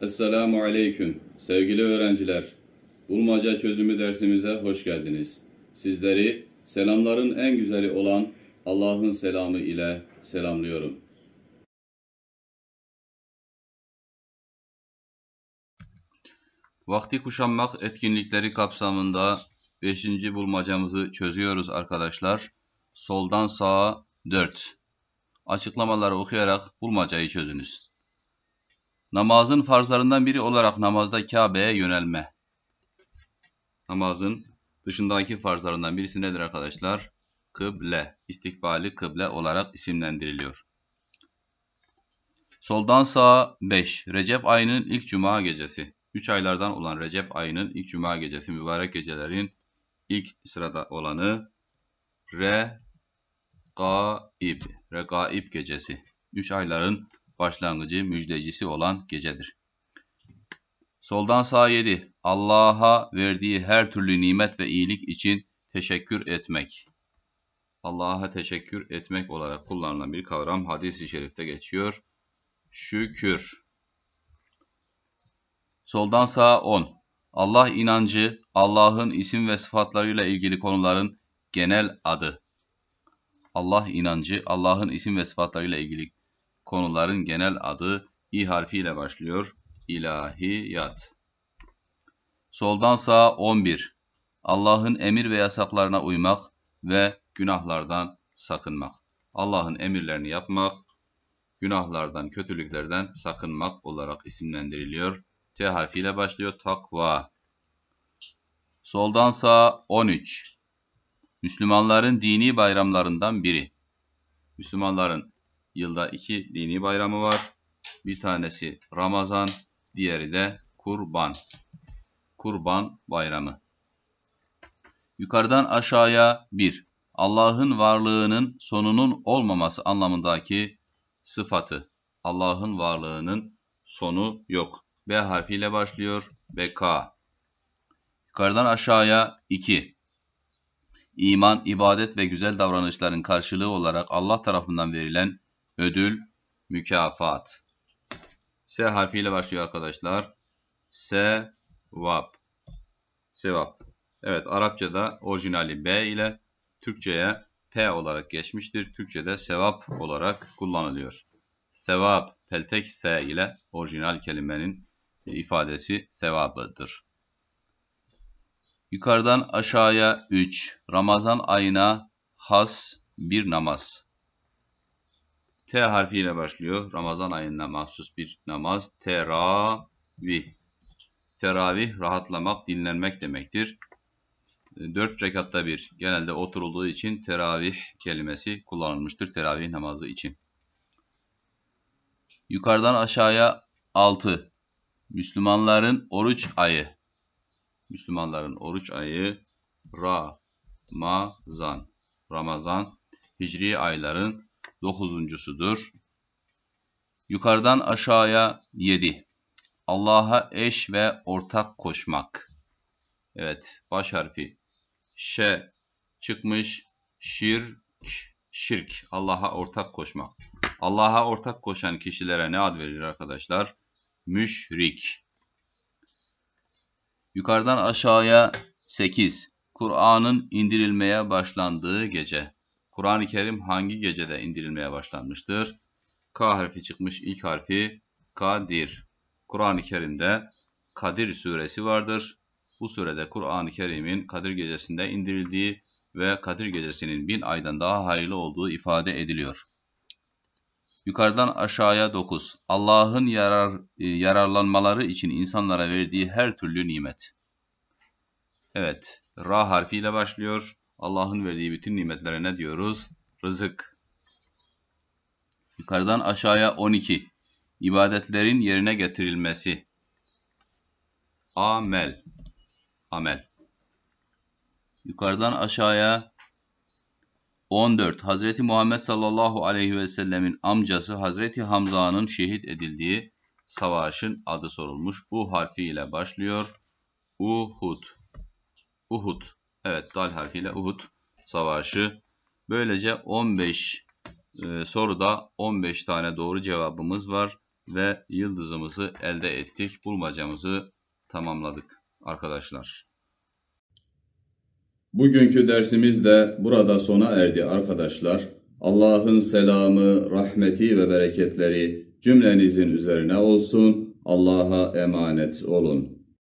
Esselamu Aleyküm. Sevgili öğrenciler, Bulmaca Çözümü dersimize hoş geldiniz. Sizleri selamların en güzeli olan Allah'ın selamı ile selamlıyorum. Vakti kuşanmak etkinlikleri kapsamında 5. bulmacamızı çözüyoruz arkadaşlar. Soldan sağa 4. Açıklamaları okuyarak bulmacayı çözünüz. Namazın farzlarından biri olarak namazda Kabe'ye yönelme. Namazın dışındaki farzlarından birisi nedir arkadaşlar? Kıble. İstikbali kıble olarak isimlendiriliyor. Soldan sağa 5. Recep ayının ilk cuma gecesi. 3 aylardan olan Recep ayının ilk cuma gecesi mübarek gecelerin ilk sırada olanı Re Gaib. Re Gaib gecesi. 3 ayların başlangıcı müjdecisi olan gecedir. Soldan sağa 7. Allah'a verdiği her türlü nimet ve iyilik için teşekkür etmek. Allah'a teşekkür etmek olarak kullanılan bir kavram hadis-i şerifte geçiyor. Şükür. Soldan sağa 10. Allah inancı, Allah'ın isim ve sıfatlarıyla ilgili konuların genel adı. Allah inancı, Allah'ın isim ve sıfatlarıyla ilgili konuların genel adı i harfiyle başlıyor. İlahiyat. Soldan sağa 11. Allah'ın emir ve yasaklarına uymak ve günahlardan sakınmak. Allah'ın emirlerini yapmak, günahlardan, kötülüklerden sakınmak olarak isimlendiriliyor. T harfiyle başlıyor. Takva. Soldan sağa 13. Müslümanların dini bayramlarından biri. Müslümanların Yılda iki dini bayramı var. Bir tanesi Ramazan, diğeri de Kurban. Kurban bayramı. Yukarıdan aşağıya 1. Allah'ın varlığının sonunun olmaması anlamındaki sıfatı. Allah'ın varlığının sonu yok. B harfiyle başlıyor. BK. Yukarıdan aşağıya 2. İman, ibadet ve güzel davranışların karşılığı olarak Allah tarafından verilen ödül, mükafat. S harfiyle başlıyor arkadaşlar. S Sevap. Evet Arapçada orijinali B ile Türkçe'ye P olarak geçmiştir. Türkçe'de sevap olarak kullanılıyor. Sevap peltek S ile orijinal kelimenin ifadesi sevabıdır. Yukarıdan aşağıya 3. Ramazan ayına has bir namaz. T harfiyle başlıyor. Ramazan ayına mahsus bir namaz. Teravih. Teravih rahatlamak, dinlenmek demektir. E, dört rekatta bir genelde oturulduğu için teravih kelimesi kullanılmıştır teravih namazı için. Yukarıdan aşağıya altı Müslümanların oruç ayı. Müslümanların oruç ayı Ramazan. Ramazan hicri ayların dokuzuncusudur. Yukarıdan aşağıya yedi. Allah'a eş ve ortak koşmak. Evet baş harfi Ş çıkmış. Şirk, şirk. Allah'a ortak koşmak. Allah'a ortak koşan kişilere ne ad verilir arkadaşlar? Müşrik. Yukarıdan aşağıya 8. Kur'an'ın indirilmeye başlandığı gece. Kur'an-ı Kerim hangi gecede indirilmeye başlanmıştır? K harfi çıkmış ilk harfi Kadir. Kur'an-ı Kerim'de Kadir suresi vardır. Bu surede Kur'an-ı Kerim'in Kadir gecesinde indirildiği ve Kadir gecesinin bin aydan daha hayırlı olduğu ifade ediliyor. Yukarıdan aşağıya 9. Allah'ın yarar, e, yararlanmaları için insanlara verdiği her türlü nimet. Evet, Ra harfiyle başlıyor. Allah'ın verdiği bütün nimetlere ne diyoruz? Rızık. Yukarıdan aşağıya 12. İbadetlerin yerine getirilmesi. Amel. Amel. Yukarıdan aşağıya 14. Hazreti Muhammed sallallahu aleyhi ve sellemin amcası Hazreti Hamza'nın şehit edildiği savaşın adı sorulmuş. U harfiyle başlıyor. Uhud. Uhud. Evet dal harfiyle Uhud Savaşı. Böylece 15 e, soruda 15 tane doğru cevabımız var ve yıldızımızı elde ettik. Bulmacamızı tamamladık arkadaşlar. Bugünkü dersimiz de burada sona erdi arkadaşlar. Allah'ın selamı, rahmeti ve bereketleri cümlenizin üzerine olsun. Allah'a emanet olun.